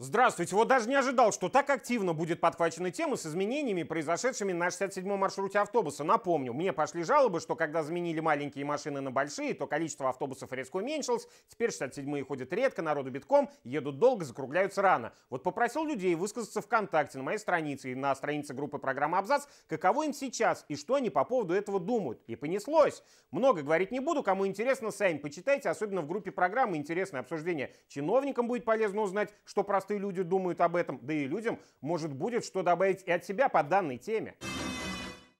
Здравствуйте. Вот даже не ожидал, что так активно будет подхвачена тема с изменениями, произошедшими на 67-м маршруте автобуса. Напомню, мне пошли жалобы, что когда заменили маленькие машины на большие, то количество автобусов резко уменьшилось. Теперь 67-е ходят редко, народу битком, едут долго, закругляются рано. Вот попросил людей высказаться ВКонтакте на моей странице и на странице группы программы «Абзац», каково им сейчас и что они по поводу этого думают. И понеслось. Много говорить не буду, кому интересно, сами почитайте, особенно в группе программы интересное обсуждение. Чиновникам будет полезно узнать, что простые люди думают об этом, да и людям, может, будет что добавить и от себя по данной теме.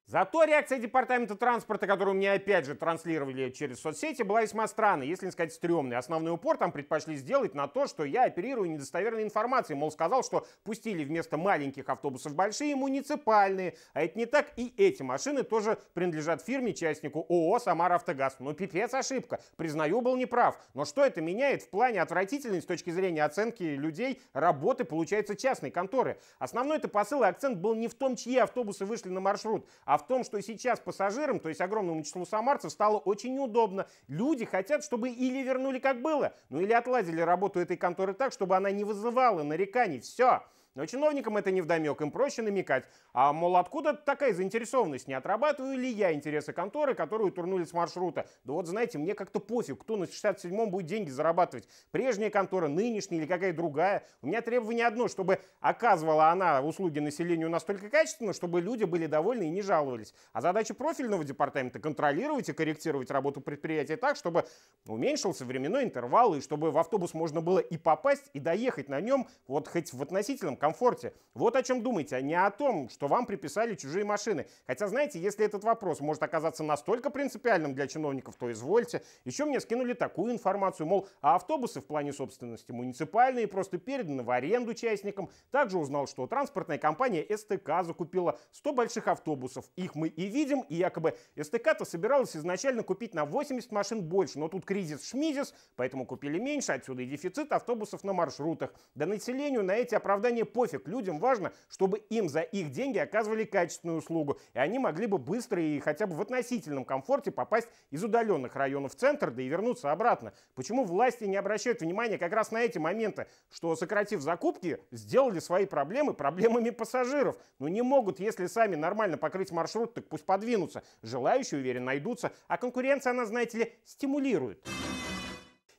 Зато реакция департамента транспорта, которую мне опять же транслировали через соцсети, была весьма странной, если не сказать стрёмной. Основной упор там предпочли сделать на то, что я оперирую недостоверной информацией. Мол, сказал, что пустили вместо маленьких автобусов большие муниципальные. А это не так, и эти машины тоже принадлежат фирме-частнику ООО Самара Автогаз. Ну, пипец, ошибка. Признаю, был неправ. Но что это меняет в плане отвратительной с точки зрения оценки людей работы, получается, частной конторы? основной это посыл и акцент был не в том, чьи автобусы вышли на маршрут, а в том, что сейчас пассажирам, то есть огромному числу самарцев, стало очень неудобно. Люди хотят, чтобы или вернули как было, ну или отладили работу этой конторы так, чтобы она не вызывала нареканий. Все. Но чиновникам это не вдомек, им проще намекать. А, мол, откуда такая заинтересованность? Не отрабатываю ли я интересы конторы, которую турнули с маршрута? Да вот, знаете, мне как-то пофиг, кто на 67-м будет деньги зарабатывать. Прежняя контора, нынешняя или какая другая. У меня требование одно, чтобы оказывала она услуги населению настолько качественно, чтобы люди были довольны и не жаловались. А задача профильного департамента – контролировать и корректировать работу предприятия так, чтобы уменьшился временной интервал, и чтобы в автобус можно было и попасть, и доехать на нем, вот хоть в относительном комфорте. Вот о чем думайте, а не о том, что вам приписали чужие машины. Хотя, знаете, если этот вопрос может оказаться настолько принципиальным для чиновников, то извольте. Еще мне скинули такую информацию, мол, а автобусы в плане собственности муниципальные, просто переданы в аренду частникам. Также узнал, что транспортная компания СТК закупила 100 больших автобусов. Их мы и видим, и якобы СТК-то собиралась изначально купить на 80 машин больше, но тут кризис-шмизис, поэтому купили меньше, отсюда и дефицит автобусов на маршрутах. Да населению на эти оправдания пофиг. Людям важно, чтобы им за их деньги оказывали качественную услугу. И они могли бы быстро и хотя бы в относительном комфорте попасть из удаленных районов в центр, да и вернуться обратно. Почему власти не обращают внимания как раз на эти моменты, что, сократив закупки, сделали свои проблемы проблемами пассажиров? Но ну, не могут, если сами нормально покрыть маршрут, так пусть подвинутся. Желающие, уверен, найдутся. А конкуренция, она, знаете ли, стимулирует.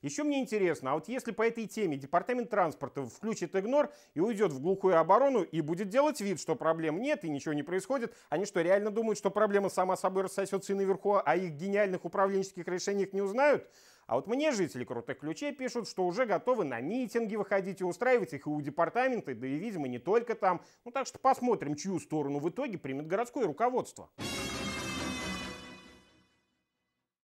Еще мне интересно, а вот если по этой теме департамент транспорта включит игнор и уйдет в глухую оборону и будет делать вид, что проблем нет и ничего не происходит, они что, реально думают, что проблема сама собой рассосется и наверху, а их гениальных управленческих решениях не узнают? А вот мне жители крутых ключей пишут, что уже готовы на митинги выходить и устраивать их и у департамента, да и, видимо, не только там. Ну так что посмотрим, чью сторону в итоге примет городское руководство.